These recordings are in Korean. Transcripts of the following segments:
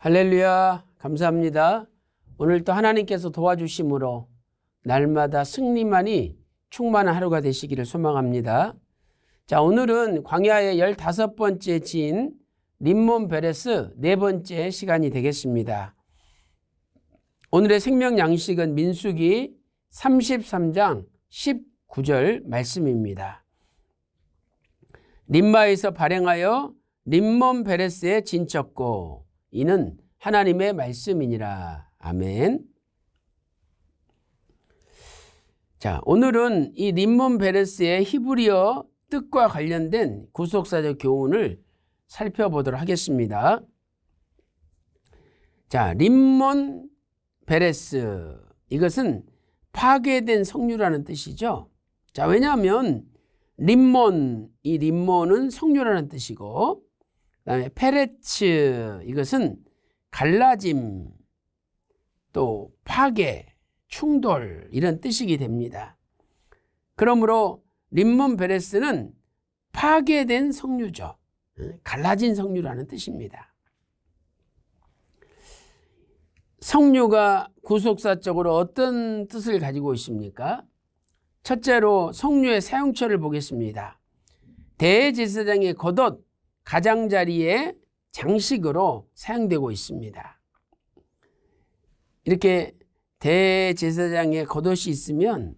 할렐루야, 감사합니다. 오늘도 하나님께서 도와주심으로 날마다 승리만이 충만한 하루가 되시기를 소망합니다. 자, 오늘은 광야의 열다섯 번째 지인 림몬 베레스 네 번째 시간이 되겠습니다. 오늘의 생명 양식은 민수기 33장 19절 말씀입니다. 림마에서 발행하여 림몬 베레스에 진쳤고 이는 하나님의 말씀이니라. 아멘. 자, 오늘은 이 린몬 베레스의 히브리어 뜻과 관련된 구속사적 교훈을 살펴보도록 하겠습니다. 자, 린몬 베레스. 이것은 파괴된 성류라는 뜻이죠. 자, 왜냐하면 린몬, 이 린몬은 성류라는 뜻이고 다음에 페레츠 이것은 갈라짐 또 파괴 충돌 이런 뜻이기 됩니다. 그러므로 림몬 베레스는 파괴된 석류죠 갈라진 석류라는 뜻입니다. 석류가 구속사적으로 어떤 뜻을 가지고 있습니까? 첫째로 석류의 사용처를 보겠습니다. 대제사장의 겉옷 가장자리의 장식으로 사용되고 있습니다. 이렇게 대제사장의 겉옷이 있으면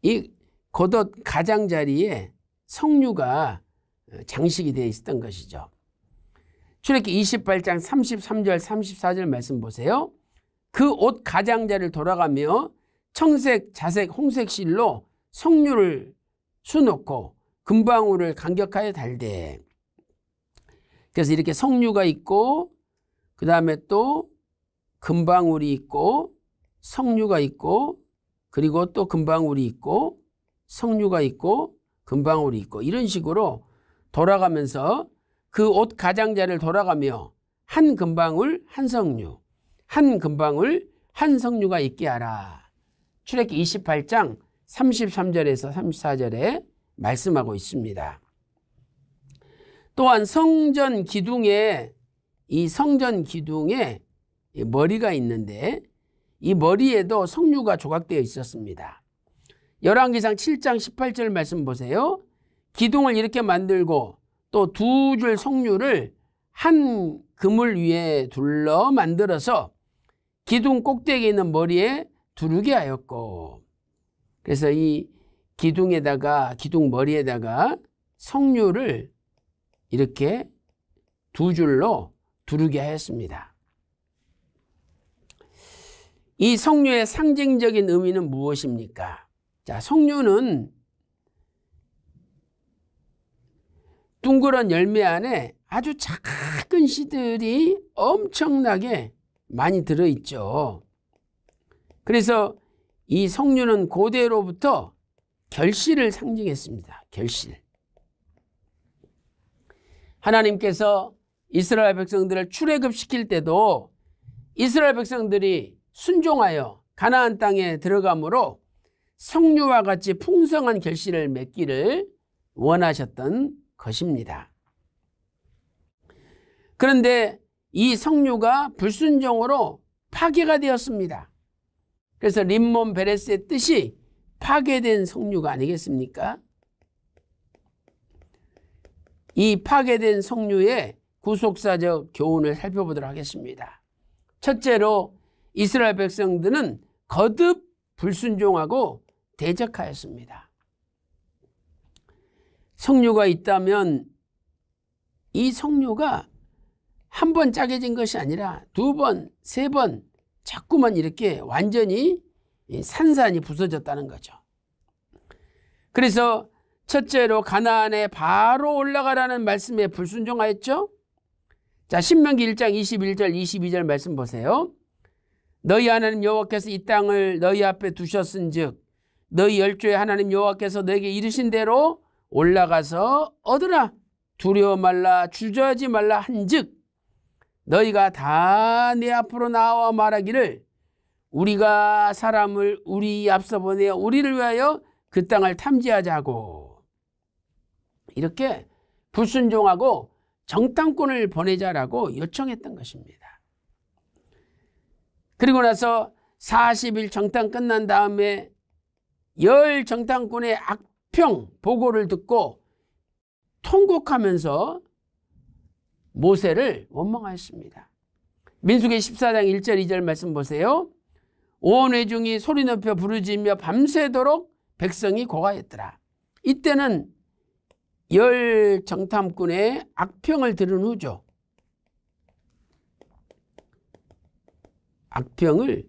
이 겉옷 가장자리에 성류가 어, 장식이 되어 있었던 것이죠. 출애기 28장 33절 34절 말씀 보세요. 그 옷 가장자를 돌아가며 청색, 자색, 홍색 실로 성류를 수놓고 금방울을 간격하여 달대. 그래서 이렇게 석류가 있고 그 다음에 또 금방울이 있고 석류가 있고 그리고 또 금방울이 있고 석류가 있고 금방울이 있고 이런 식으로 돌아가면서 그 옷 가장자를 돌아가며 한 금방울 한 석류 한 금방울 한 석류가 있게 하라. 출애기 28장 33절에서 34절에 말씀하고 있습니다. 또한 성전 기둥에 이 성전 기둥에 머리가 있는데 이 머리에도 성류가 조각되어 있었습니다. 열왕기상 7장 18절 말씀 보세요. 기둥을 이렇게 만들고 또 두 줄 성류를 한 그물 위에 둘러 만들어서 기둥 꼭대기에 있는 머리에 두르게 하였고 그래서 이 기둥에다가 기둥 머리에다가 석류를 이렇게 두 줄로 두르게 하였습니다. 이석류의 상징적인 의미는 무엇입니까? 자, 석류는 둥그런 열매 안에 아주 작은 씨들이 엄청나게 많이 들어있죠. 그래서 이석류는 고대로부터 결실을 상징했습니다. 결실. 하나님께서 이스라엘 백성들을 출애굽시킬 때도 이스라엘 백성들이 순종하여 가나안 땅에 들어가므로 성류와 같이 풍성한 결실을 맺기를 원하셨던 것입니다. 그런데 이 성류가 불순종으로 파괴가 되었습니다. 그래서 림몬 베레스의 뜻이 파괴된 성류가 아니겠습니까? 이 파괴된 성류의 구속사적 교훈을 살펴보도록 하겠습니다. 첫째로 이스라엘 백성들은 거듭 불순종하고 대적하였습니다. 성류가 있다면 이 성류가 한 번 짜게진 것이 아니라 두 번, 세 번 자꾸만 이렇게 완전히 산산이 부서졌다는 거죠. 그래서 첫째로 가나안에 바로 올라가라는 말씀에 불순종하였죠. 자, 신명기 1장 21절 22절 말씀 보세요. 너희 하나님 여호와께서 이 땅을 너희 앞에 두셨은즉 너희 열조의 하나님 여호와께서 너에게 이르신 대로 올라가서 얻으라 두려워 말라 주저하지 말라 한즉 너희가 다 내 앞으로 나와 말하기를 우리가 사람을 우리 앞서 보내어 우리를 위하여 그 땅을 탐지하자고 이렇게 불순종하고 정탐꾼을 보내자라고 요청했던 것입니다. 그리고 나서 40일 정탐 끝난 다음에 열 정탐꾼의 악평 보고를 듣고 통곡하면서 모세를 원망하였습니다. 민숙의 14장 1절 2절 말씀 보세요. 온 회중이 소리 높여 부르짖며 밤새도록 백성이 고가했더라. 이때는 열 정탐꾼의 악평을 들은 후죠. 악평을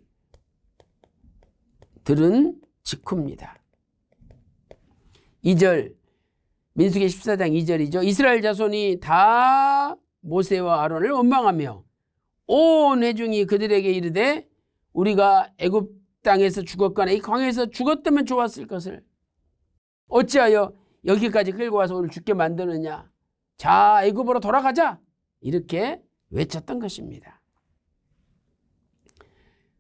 들은 직후입니다. 2절 민수기 14장 2절이죠. 이스라엘 자손이 다 모세와 아론을 원망하며 온 회중이 그들에게 이르되 우리가 애굽 땅에서 죽었거나 이 광야에서 죽었다면 좋았을 것을 어찌하여 여기까지 끌고 와서 우리를 죽게 만드느냐 자 애굽으로 돌아가자 이렇게 외쳤던 것입니다.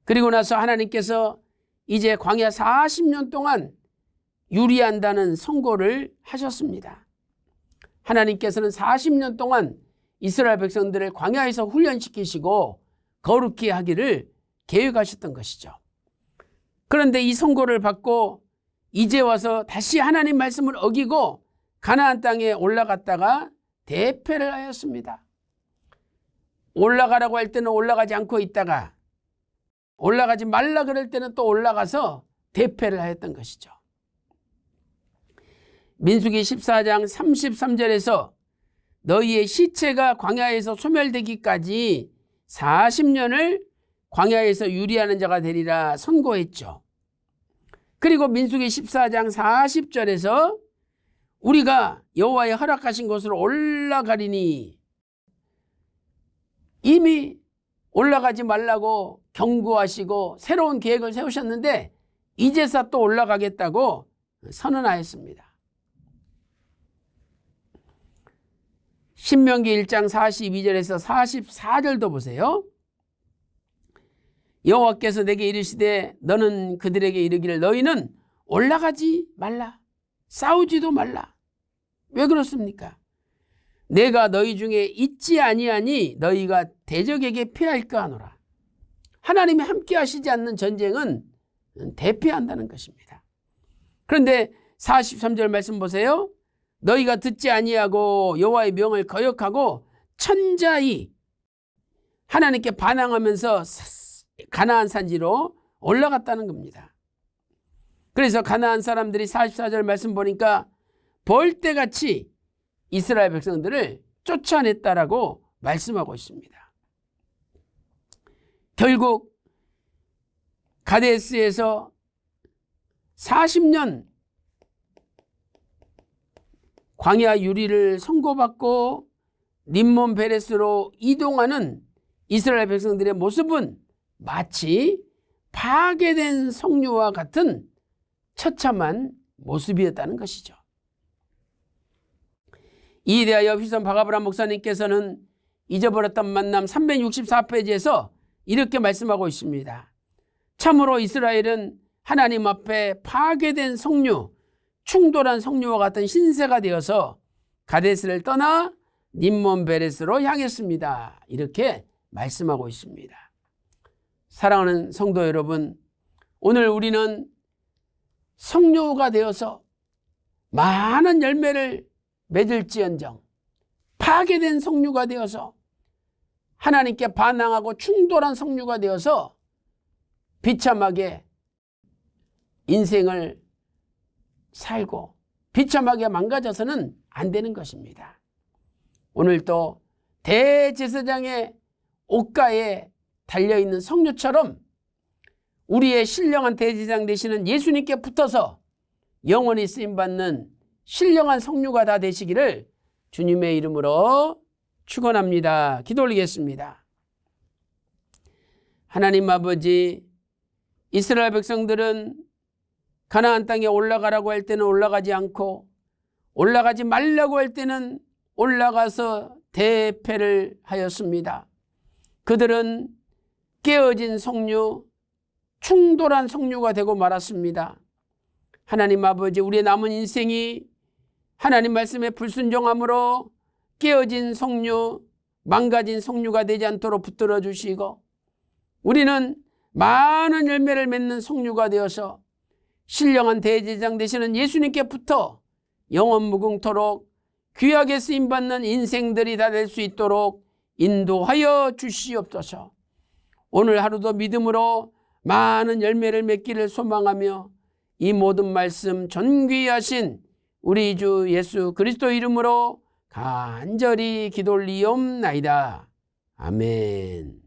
그리고 나서 하나님께서 이제 광야 40년 동안 유리한다는 선고를 하셨습니다. 하나님께서는 40년 동안 이스라엘 백성들을 광야에서 훈련시키시고 거룩히 하기를 계획하셨던 것이죠. 그런데 이 선고를 받고 이제 와서 다시 하나님 말씀을 어기고 가나안 땅에 올라갔다가 대패를 하였습니다. 올라가라고 할 때는 올라가지 않고 있다가 올라가지 말라 그럴 때는 또 올라가서 대패를 하였던 것이죠. 민수기 14장 33절에서 너희의 시체가 광야에서 소멸되기까지 40년을 광야에서 유리하는 자가 되리라 선고했죠. 그리고 민수기 14장 40절에서 우리가 여호와의 허락하신 곳으로 올라가리니 이미 올라가지 말라고 경고하시고 새로운 계획을 세우셨는데 이제서 또 올라가겠다고 선언하였습니다. 신명기 1장 42절에서 44절도 보세요. 여호와께서 내게 이르시되 너는 그들에게 이르기를 너희는 올라가지 말라 싸우지도 말라 왜 그렇습니까? 내가 너희 중에 있지 아니하니 너희가 대적에게 피할까 하노라 하나님이 함께 하시지 않는 전쟁은 대피한다는 것입니다. 그런데 43절 말씀 보세요. 너희가 듣지 아니하고 여호와의 명을 거역하고 천자이 하나님께 반항하면서 가나안 산지로 올라갔다는 겁니다. 그래서 가나안 사람들이 44절 말씀 보니까 벌떼같이 이스라엘 백성들을 쫓아냈다라고 말씀하고 있습니다. 결국 가데스에서 40년 광야 유리를 선고받고 림몬 베레스로 이동하는 이스라엘 백성들의 모습은 마치 파괴된 성류와 같은 처참한 모습이었다는 것이죠. 이에 대하여 휘선 바가브라 목사님께서는 잊어버렸던 만남 364페이지에서 이렇게 말씀하고 있습니다. 참으로 이스라엘은 하나님 앞에 파괴된 성류, 충돌한 성류와 같은 신세가 되어서 가데스를 떠나 님몬 베레스로 향했습니다. 이렇게 말씀하고 있습니다. 사랑하는 성도 여러분, 오늘 우리는 성료가 되어서 많은 열매를 맺을지언정 파괴된 성류가 되어서 하나님께 반항하고 충돌한 성류가 되어서 비참하게 인생을 살고 비참하게 망가져서는 안 되는 것입니다. 오늘도 대제사장의 옷가에 달려있는 성류처럼 우리의 신령한 대제장 되시는 예수님께 붙어서 영원히 쓰임받는 신령한 성류가 다 되시기를 주님의 이름으로 축원합니다. 기도 올리겠습니다. 하나님 아버지 이스라엘 백성들은 가나안 땅에 올라가라고 할 때는 올라가지 않고 올라가지 말라고 할 때는 올라가서 대패를 하였습니다. 그들은 깨어진 성류, 충돌한 성류가 되고 말았습니다. 하나님 아버지 우리의 남은 인생이 하나님 말씀에 불순종함으로 깨어진 성류, 망가진 성류가 되지 않도록 붙들어 주시고 우리는 많은 열매를 맺는 성류가 되어서 신령한 대제장 되시는 예수님께 붙어 영원 무궁토록 귀하게 쓰임받는 인생들이 다 될 수 있도록 인도하여 주시옵소서. 오늘 하루도 믿음으로 많은 열매를 맺기를 소망하며 이 모든 말씀 전귀하신 우리 주 예수 그리스도 이름으로 간절히 기돌리옵나이다. 아멘.